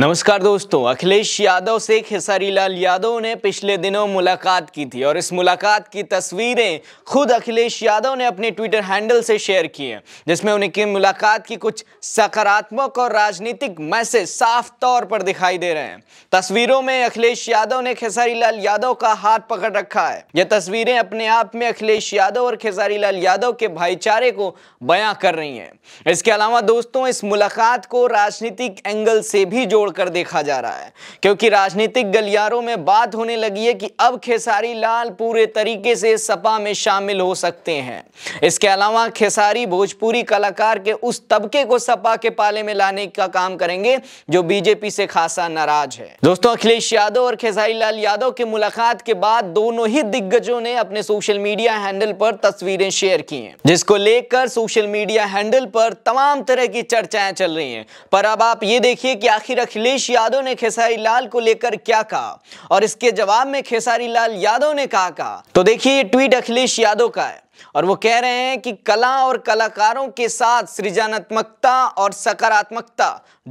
नमस्कार दोस्तों अखिलेश यादव से खेसारी लाल यादव ने पिछले दिनों मुलाकात की थी और इस मुलाकात की तस्वीरें खुद अखिलेश यादव ने अपने ट्विटर हैंडल से शेयर की हैं जिसमें उनकी मुलाकात की कुछ सकारात्मक और राजनीतिक मैसेज साफ तौर पर दिखाई दे रहे हैं तस्वीरों में अखिलेश यादव ने खेसारी लाल यादव का हाथ पकड़ रखा है यह तस्वीरें अपने आप में अखिलेश यादव और खेसारी लाल यादव के भाईचारे को बयां कर रही हैं इसके अलावा दोस्तों इस मुलाकात को राजनीतिक एंगल से भी जोड़ तोड़कर देखा जा रहा है क्योंकि राजनीतिक गलियारों में बात होने लगी है कि अब खेसारी लाल पूरे तरीके से सपा में शामिल हो सकते हैं इसके अलावा खेसारी भोजपुरी कलाकार के उस तबके को सपा के पाले में लाने का काम करेंगे जो बीजेपी से खासा नाराज है दोस्तों अखिलेश यादव और खेसारी लाल यादव की मुलाकात के बाद दोनों ही दिग्गजों ने अपने सोशल मीडिया हैंडल पर तस्वीरें शेयर की हैं जिसको लेकर सोशल मीडिया हैंडल पर तमाम तरह की चर्चाएं चल रही हैं पर अब आप ये देखिए कि आखिर अखिलेश अखिलेश यादव ने खेसारी लाल को लेकर क्या कहा और इसके जवाब में खेसारी लाल यादव ने कहा, कहा। तो देखिए ये ट्वीट अखिलेश यादव का है और वो कह रहे हैं कि कला और कलाकारों के साथ सृजनात्मकता और सकारात्मकता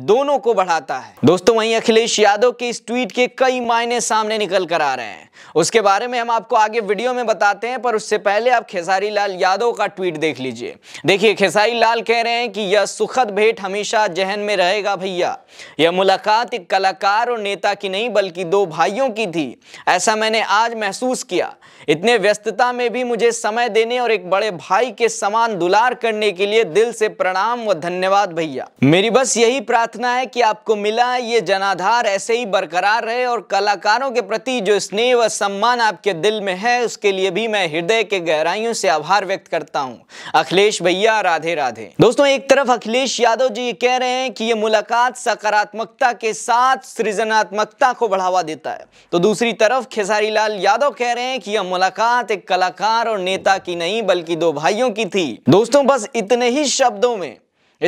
दोनों को बढ़ाता है दोस्तों वहीं अखिलेश यादव के इस ट्वीट के कई मायने सामने निकल कर आ रहे हैं उसके बारे में हम आपको आगे वीडियो में बताते हैं पर उससे पहले आप खेसारी लाल यादव का ट्वीट देख लीजिए देखिए खेसारी लाल कह रहे हैं कि यह सुखद भेंट हमेशा जहन में रहेगा भैया यह मुलाकात एक कलाकार और नेता की नहीं बल्कि दो भाइयों की थी ऐसा मैंने आज महसूस किया इतने व्यस्तता में भी मुझे समय देने करने और एक बड़े भाई के समान दुलार करने के लिए दिल से प्रणाम व धन्यवाद भैया मेरी बस यही प्रार्थना है कि आपको मिला ये जनाधार ऐसे ही बरकरार रहे और कलाकारों के प्रति जो स्नेह व सम्मान आपके दिल में है उसके लिए भी मैं हृदय के गहराइयों से आभार व्यक्त करता हूँ अखिलेश भैया राधे राधे दोस्तों एक तरफ अखिलेश यादव जी कह रहे हैं कि ये मुलाकात सकारात्मकता के साथ सृजनात्मकता को बढ़ावा देता है तो दूसरी तरफ खेसारी लाल यादव कह रहे हैं कि यह मुलाकात एक कलाकार और नेता की नहीं नहीं बल्कि दो भाइयों की थी दोस्तों बस इतने ही शब्दों में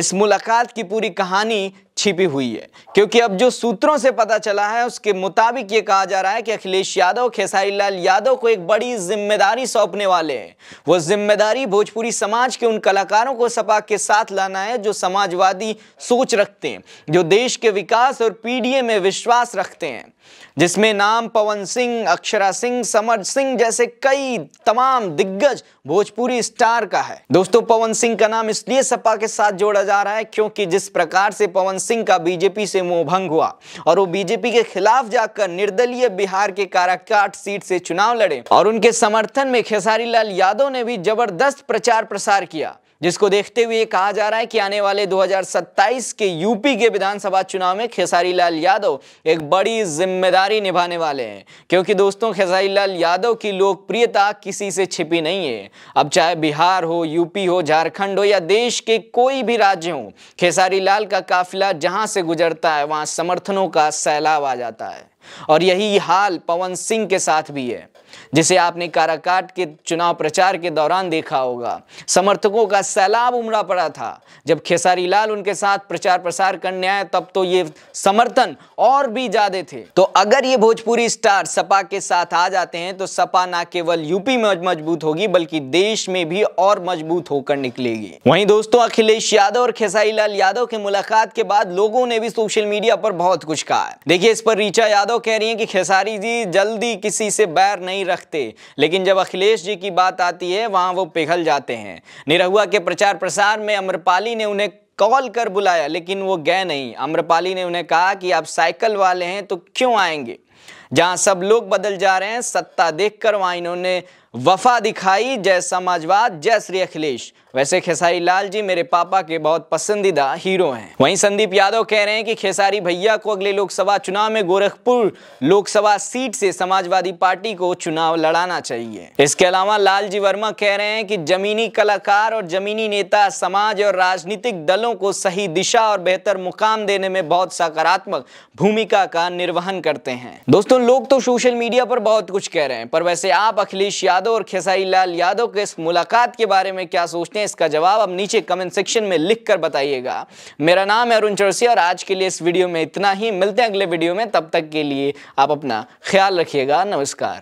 इस मुलाकात की पूरी कहानी छिपी हुई है क्योंकि अब जो सूत्रों से पता चला है उसके मुताबिक ये कहा जा रहा है कि अखिलेश यादव खेसारी लाल यादव को एक बड़ी जिम्मेदारी सौंपने वाले हैं वो जिम्मेदारी भोजपुरी समाज के उन कलाकारों को सपा के साथ लाना है जो समाजवादी सोच रखते हैं जो देश के विकास और पी में विश्वास रखते हैं जिसमें नाम पवन सिंह अक्षरा सिंह समर सिंह जैसे कई तमाम दिग्गज भोजपुरी स्टार का है दोस्तों पवन सिंह का नाम इसलिए सपा के साथ जोड़ा जा रहा है क्योंकि जिस प्रकार से पवन सिंह का बीजेपी से मोहभंग हुआ और वो बीजेपी के खिलाफ जाकर निर्दलीय बिहार के काराकाट सीट से चुनाव लड़े और उनके समर्थन में खेसारी लाल यादव ने भी जबरदस्त प्रचार प्रसार किया जिसको देखते हुए कहा जा रहा है कि आने वाले 2027 के यूपी के विधानसभा चुनाव में खेसारी लाल यादव एक बड़ी जिम्मेदारी निभाने वाले हैं क्योंकि दोस्तों खेसारी लाल यादव की लोकप्रियता किसी से छिपी नहीं है अब चाहे बिहार हो यूपी हो झारखंड हो या देश के कोई भी राज्य हो खेसारी लाल का काफिला जहां से गुजरता है वहां समर्थनों का सैलाब आ जाता है और यही हाल पवन सिंह के साथ भी है जिसे आपने काराकाट के चुनाव प्रचार के दौरान देखा होगा समर्थकों का सैलाब उमड़ा पड़ा था जब खेसारी लाल उनके साथ प्रचार प्रसार करने आए तब तो ये समर्थन और भी ज्यादा थे तो अगर ये भोजपुरी स्टार सपा के साथ आ जाते हैं तो सपा ना केवल यूपी में मजबूत होगी बल्कि देश में भी और मजबूत होकर निकलेगी वहीं दोस्तों अखिलेश यादव और खेसारी लाल यादव की मुलाकात के बाद लोगों ने भी सोशल मीडिया पर बहुत कुछ कहा देखिए इस पर रीचा यादव यादव कह रही हैं कि खेसारी जी जल्दी किसी से बैर नहीं रखते लेकिन जब अखिलेश जी की बात आती है वहाँ वो पिघल जाते हैं निरहुआ के प्रचार प्रसार में अम्रपाली ने उन्हें कॉल कर बुलाया लेकिन वो गए नहीं अम्रपाली ने उन्हें कहा कि आप साइकिल वाले हैं तो क्यों आएंगे जहां सब लोग बदल जा रहे हैं सत्ता देखकर वहां इन्होंने वफा दिखाई जय समाजवाद जय श्री अखिलेश वैसे खेसारी लाल जी मेरे पापा के बहुत पसंदीदा हीरो हैं वहीं संदीप यादव कह रहे हैं कि खेसारी भैया को अगले लोकसभा चुनाव में गोरखपुर लोकसभा सीट से समाजवादी पार्टी को चुनाव लड़ाना चाहिए इसके अलावा लाल जी वर्मा कह रहे हैं कि जमीनी कलाकार और जमीनी नेता समाज और राजनीतिक दलों को सही दिशा और बेहतर मुकाम देने में बहुत सकारात्मक भूमिका का निर्वहन करते हैं दोस्तों लोग तो सोशल मीडिया पर बहुत कुछ कह रहे हैं पर वैसे आप अखिलेश यादव यादव और खेसाई लाल यादव के इस मुलाकात के बारे में क्या सोचते हैं इसका जवाब अब नीचे कमेंट सेक्शन में लिख कर बताइएगा मेरा नाम है अरुण चौरसी और आज के लिए इस वीडियो में इतना ही मिलते हैं अगले वीडियो में तब तक के लिए आप अपना ख्याल रखिएगा नमस्कार